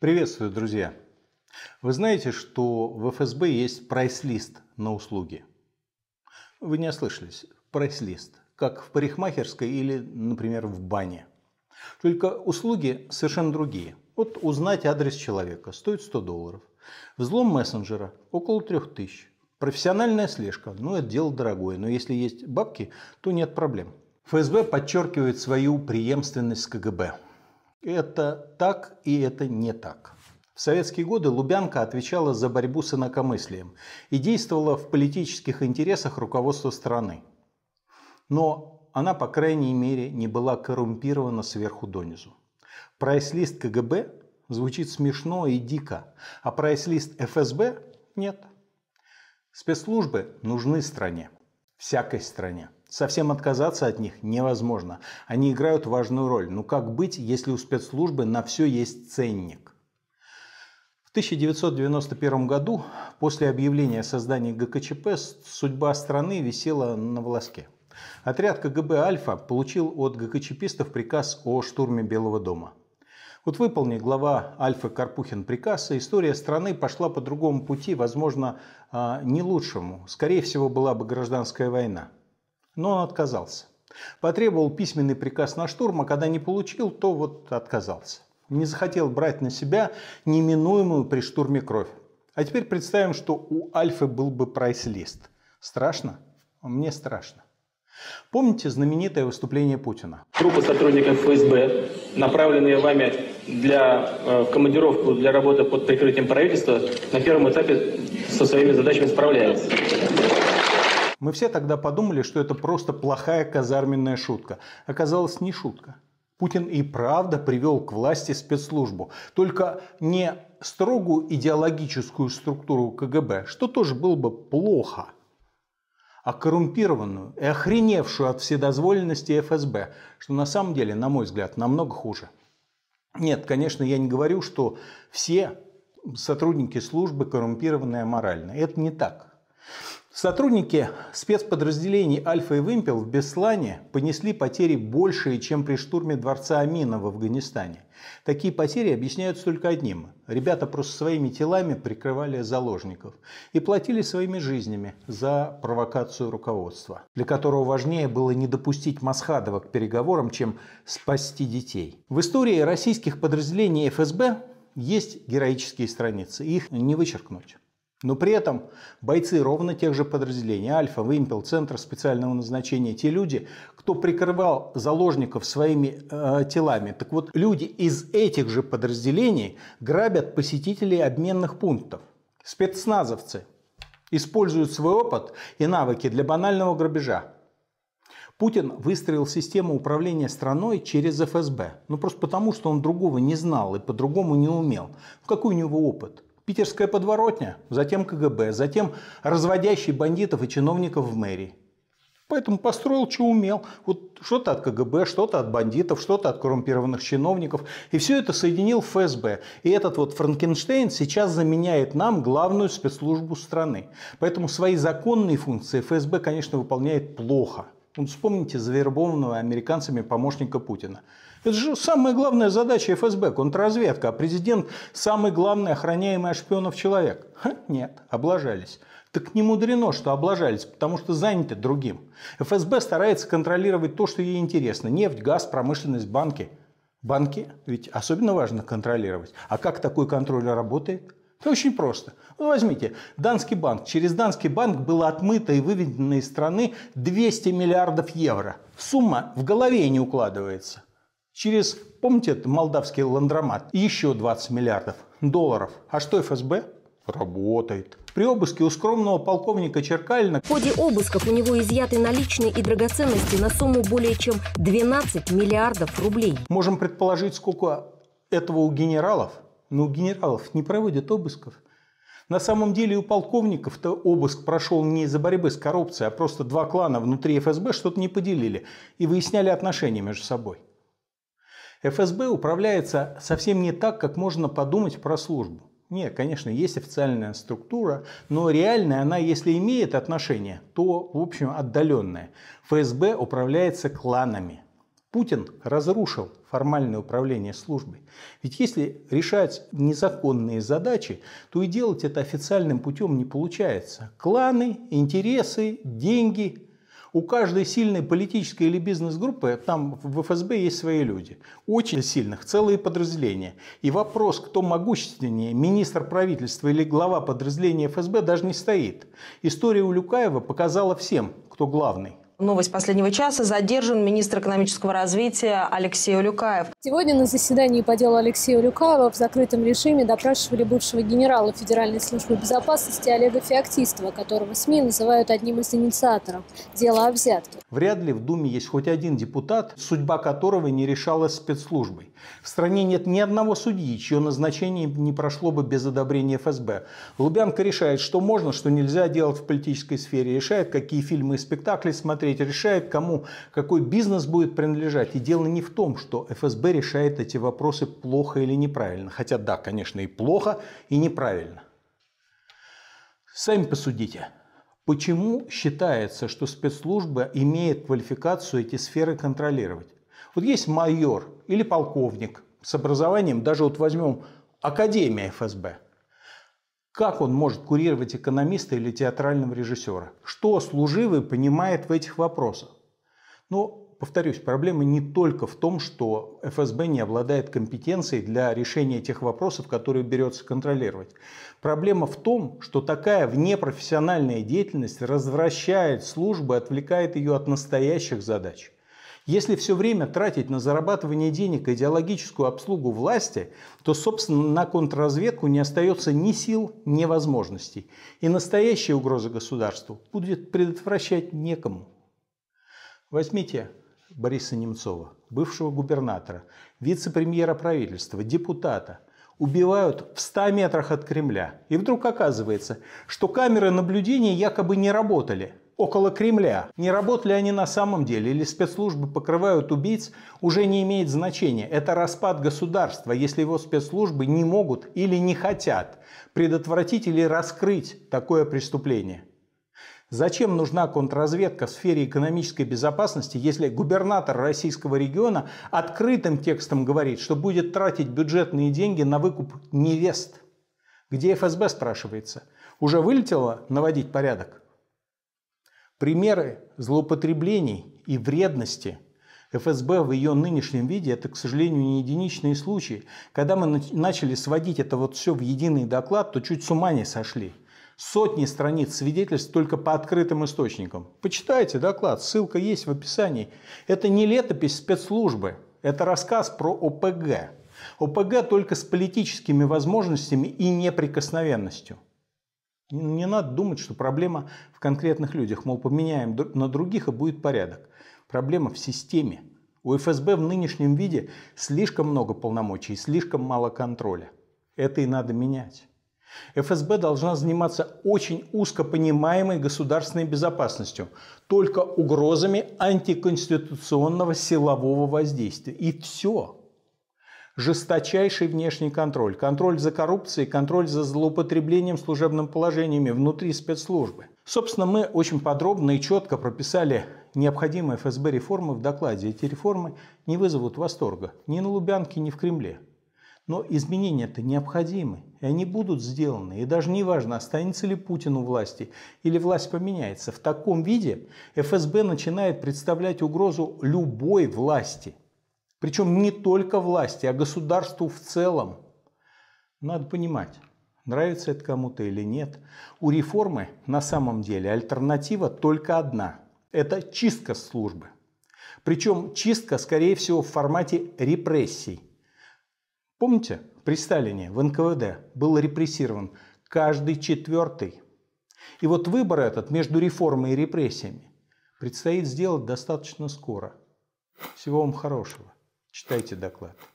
Приветствую, друзья! Вы знаете, что в ФСБ есть прайс-лист на услуги? Вы не ослышались. Прайс-лист. Как в парикмахерской или, например, в бане. Только услуги совершенно другие. Вот узнать адрес человека стоит 100 долларов. Взлом мессенджера около 3000. Профессиональная слежка, ну это дело дорогое, но если есть бабки, то нет проблем. ФСБ подчеркивает свою преемственность с КГБ. Это так и это не так. В советские годы Лубянка отвечала за борьбу с инакомыслием и действовала в политических интересах руководства страны. Но она, по крайней мере, не была коррумпирована сверху донизу. Прайс-лист КГБ звучит смешно и дико, а прайс-лист ФСБ – нет. Спецслужбы нужны стране, всякой стране. Совсем отказаться от них невозможно. Они играют важную роль. Но ну, как быть, если у спецслужбы на все есть ценник? В 1991 году, после объявления создания ГКЧП, судьба страны висела на волоске. Отряд КГБ «Альфа» получил от ГКЧПистов приказ о штурме Белого дома. Вот выполни глава Альфа Карпухин приказ, и история страны пошла по другому пути, возможно, а, не лучшему. Скорее всего, была бы гражданская война но он отказался. Потребовал письменный приказ на штурм, а когда не получил, то вот отказался. Не захотел брать на себя неминуемую при штурме кровь. А теперь представим, что у Альфы был бы прайс-лист. Страшно? Мне страшно. Помните знаменитое выступление Путина? Группа сотрудников ФСБ, направленные вами для э, командировку, для работы под прикрытием правительства, на первом этапе со своими задачами справляется. Мы все тогда подумали, что это просто плохая казарменная шутка. Оказалось, не шутка. Путин и правда привел к власти спецслужбу. Только не строгую идеологическую структуру КГБ, что тоже было бы плохо, а коррумпированную и охреневшую от вседозволенности ФСБ, что на самом деле, на мой взгляд, намного хуже. Нет, конечно, я не говорю, что все сотрудники службы коррумпированные морально. Это не так. Сотрудники спецподразделений «Альфа» и «Вымпел» в Беслане понесли потери большие, чем при штурме дворца Амина в Афганистане. Такие потери объясняются только одним. Ребята просто своими телами прикрывали заложников и платили своими жизнями за провокацию руководства, для которого важнее было не допустить Масхадова к переговорам, чем спасти детей. В истории российских подразделений ФСБ есть героические страницы, их не вычеркнуть. Но при этом бойцы ровно тех же подразделений Альфа, Вимпел, Центр специального назначения, те люди, кто прикрывал заложников своими э, телами. Так вот, люди из этих же подразделений грабят посетителей обменных пунктов. Спецназовцы используют свой опыт и навыки для банального грабежа. Путин выстроил систему управления страной через ФСБ. Ну просто потому, что он другого не знал и по-другому не умел. Ну, какой у него опыт? Питерская подворотня, затем КГБ, затем разводящий бандитов и чиновников в мэрии. Поэтому построил, что умел. Вот что-то от КГБ, что-то от бандитов, что-то от коррумпированных чиновников. И все это соединил ФСБ. И этот вот Франкенштейн сейчас заменяет нам главную спецслужбу страны. Поэтому свои законные функции ФСБ, конечно, выполняет плохо – вот вспомните завербованного американцами помощника Путина. Это же самая главная задача ФСБ, контрразведка, а президент – самый главный охраняемый от шпионов человек. Ха, нет, облажались. Так не мудрено, что облажались, потому что заняты другим. ФСБ старается контролировать то, что ей интересно. Нефть, газ, промышленность, банки. Банки ведь особенно важно контролировать. А как такой контроль работает? Это очень просто. Ну, возьмите, Данский банк. Через Данский банк было отмыто и выведено из страны 200 миллиардов евро. Сумма в голове не укладывается. Через, помните, это молдавский ландромат, еще 20 миллиардов долларов. А что ФСБ? Работает. При обыске у скромного полковника Черкалина... В ходе обысков у него изъяты наличные и драгоценности на сумму более чем 12 миллиардов рублей. Можем предположить, сколько этого у генералов? но у генералов не проводят обысков. На самом деле у полковников-то обыск прошел не из-за борьбы с коррупцией, а просто два клана внутри ФСБ что-то не поделили и выясняли отношения между собой. ФСБ управляется совсем не так, как можно подумать про службу. Нет, конечно, есть официальная структура, но реальная она, если имеет отношение, то, в общем, отдаленная. ФСБ управляется кланами. Путин разрушил формальное управление службой. Ведь если решать незаконные задачи, то и делать это официальным путем не получается. Кланы, интересы, деньги. У каждой сильной политической или бизнес-группы, там в ФСБ есть свои люди, очень сильных, целые подразделения. И вопрос, кто могущественнее, министр правительства или глава подразделения ФСБ, даже не стоит. История Улюкаева показала всем, кто главный. Новость последнего часа. Задержан министр экономического развития Алексей Улюкаев. Сегодня на заседании по делу Алексея Улюкаева в закрытом режиме допрашивали бывшего генерала Федеральной службы безопасности Олега Феоктистова, которого СМИ называют одним из инициаторов дела о взятке. Вряд ли в Думе есть хоть один депутат, судьба которого не решалась спецслужбой. В стране нет ни одного судьи, чье назначение не прошло бы без одобрения ФСБ. Лубянка решает, что можно, что нельзя делать в политической сфере, решает, какие фильмы и спектакли смотреть, ведь решает, кому какой бизнес будет принадлежать. И дело не в том, что ФСБ решает эти вопросы плохо или неправильно. Хотя да, конечно, и плохо, и неправильно. Сами посудите. Почему считается, что спецслужба имеет квалификацию эти сферы контролировать? Вот есть майор или полковник с образованием, даже вот возьмем Академия ФСБ – как он может курировать экономиста или театрального режиссера? Что служивый понимает в этих вопросах? Но, ну, повторюсь, проблема не только в том, что ФСБ не обладает компетенцией для решения тех вопросов, которые берется контролировать. Проблема в том, что такая внепрофессиональная деятельность развращает службы, отвлекает ее от настоящих задач – если все время тратить на зарабатывание денег и идеологическую обслугу власти, то, собственно, на контрразведку не остается ни сил, ни возможностей. И настоящая угроза государству будет предотвращать некому. Возьмите Бориса Немцова, бывшего губернатора, вице-премьера правительства, депутата – убивают в 100 метрах от Кремля. И вдруг оказывается, что камеры наблюдения якобы не работали – около Кремля. Не работали они на самом деле или спецслужбы покрывают убийц, уже не имеет значения. Это распад государства, если его спецслужбы не могут или не хотят предотвратить или раскрыть такое преступление. Зачем нужна контрразведка в сфере экономической безопасности, если губернатор российского региона открытым текстом говорит, что будет тратить бюджетные деньги на выкуп невест? Где ФСБ спрашивается? Уже вылетело наводить порядок? Примеры злоупотреблений и вредности ФСБ в ее нынешнем виде – это, к сожалению, не единичные случаи. Когда мы начали сводить это вот все в единый доклад, то чуть с ума не сошли. Сотни страниц свидетельств только по открытым источникам. Почитайте доклад, ссылка есть в описании. Это не летопись спецслужбы, это рассказ про ОПГ. ОПГ только с политическими возможностями и неприкосновенностью – не надо думать, что проблема в конкретных людях. Мол, поменяем на других и будет порядок. Проблема в системе. У ФСБ в нынешнем виде слишком много полномочий и слишком мало контроля. Это и надо менять. ФСБ должна заниматься очень узко понимаемой государственной безопасностью, только угрозами антиконституционного силового воздействия. И все жесточайший внешний контроль, контроль за коррупцией, контроль за злоупотреблением служебным положениями внутри спецслужбы. Собственно, мы очень подробно и четко прописали необходимые ФСБ реформы в докладе. Эти реформы не вызовут восторга ни на Лубянке, ни в Кремле. Но изменения-то необходимы, и они будут сделаны. И даже не важно, останется ли Путин у власти, или власть поменяется. В таком виде ФСБ начинает представлять угрозу любой власти – причем не только власти, а государству в целом. Надо понимать, нравится это кому-то или нет. У реформы на самом деле альтернатива только одна. Это чистка службы. Причем чистка, скорее всего, в формате репрессий. Помните, при Сталине в НКВД был репрессирован каждый четвертый. И вот выбор этот между реформой и репрессиями предстоит сделать достаточно скоро. Всего вам хорошего. Читайте доклад.